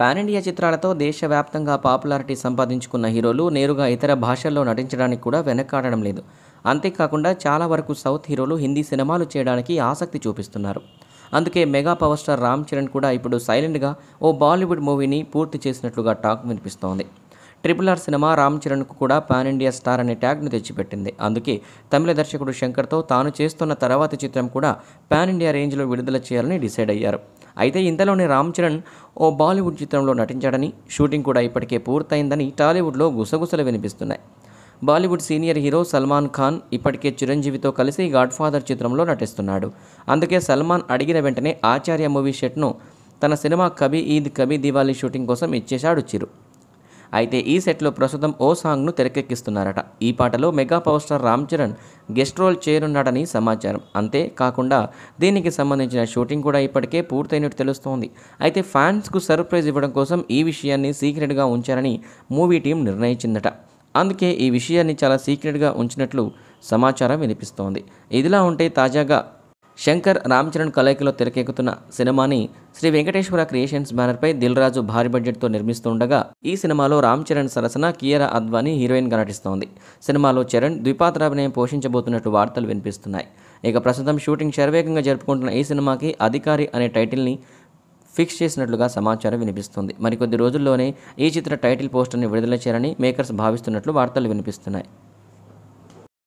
pan India చిత్రాలతో దేశవ్యాప్తంగా popularity సంపాదించుకున్న హీరోలు నేరుగా ఇతర భాషల్లో నటించడానికి కూడా వెనకాడడం లేదు అంతేకాకుండా చాలా వరకు సౌత్ హీరోలు హిందీ సినిమాలు చేయడానికి ఆసక్తి చూపిస్తున్నారు అందుకే mega power star Ram Charan కూడా ఇప్పుడు సైలెంట్గా ఓ బాలీవుడ్ మూవీని పూర్తి చేసినట్లుగా టాక్ వినిపిస్తోంది ట్రిపుల్ ఆర్ సినిమా రామ్ చరణ్కు కూడా పాన్ ఇండియా స్టార్ అనే ట్యాగ్ను తెచ్చిపెట్టింది అందుకే తమిళ దర్శకుడు శంకర్తో తాను చేస్తున్న తర్వాతి చిత్రం కూడా పాన్ ఇండియా రేంజ్లో విడుదల చేయాలని డిసైడ్ అయ్యారు అయితే ఇంతలోనే రామ్ చరణ్ ఓ బాలీవుడ్ చిత్రంలో నటించాడని షూటింగ్ కూడా ఇప్పటికే పూర్తయిందని టాలీవుడ్లో గుసగుసలు వినిపిస్తున్నాయి Bollywood senior hero Salman Khan ఇప్పటికే చిరంజీవితో కలిసి గాడ్ఫాదర్ చిత్రంలో నటిస్తున్నాడు అందుకే సల్మాన్ అడిగిన వెంటనే ఆచార్య మూవీ షెట్ను తన సినిమా కబీ ఈద్ కబీ దివాళీ షూటింగ్ కోసం ఇచ్చేశాడు చిరు అయితే ఈ సెట్లో ప్రస్తుతం ఓ సాంగ్ను తెరకెక్కిస్తున్నారట ఈ పాటలో mega power star Ram Charan guest role చేరున్నాడని సమాచారం అంతే కాకుండా దీనికి సంబంధించిన షూటింగ్ కూడా ఇప్పటికే పూర్తయినట్టు తెలుస్తోంది అయితే ఫ్యాన్స్కు సర్ప్రైజ్ ఇవ్వడం కోసం ఈ విషయాన్ని సీక్రెట్గా ఉంచారని మూవీ టీం నిర్ణయించిందట అందుకే ఈ విషయాన్ని చాలా సీక్రెట్గా ఉంచినట్లు సమాచారం వినిపిస్తోంది ఇదిలా ఉంటే తాజాగా శంకర్ రామ్ చరణ్ కలయికలో తెరకెక్కుతున్న సినిమాని శ్రీ వెంకటేశ్వర క్రియేషన్స్ బ్యానర్పై రాజు భారీ బడ్జెట్తో నిర్మిస్తుండగా ఈ సినిమాలో రామ్ చరణ్ సరసన కియరా అద్వానీ హీరోయిన్గా నటిస్తోంది సినిమాలో చరణ్ ద్విపాత్రాభినయం పోషించబోతున్నట్టు వార్తలు వినిపిస్తున్నాయి ఇక ప్రస్తుతం షూటింగ్ శరవేగంగా జరుపుకుంటున్న ఈ సినిమాకి అధికారి అనే టైటిల్ని ఫిక్స్ చేసినట్లుగా సమాచారం వినిపిస్తుంది మరికొద్ది రోజుల్లోనే ఈ చిత్ర టైటిల్ పోస్టర్ని విడుదల చేయాలని మేకర్స్ భావిస్తున్నట్లు వార్తలు వినిపిస్తున్నాయి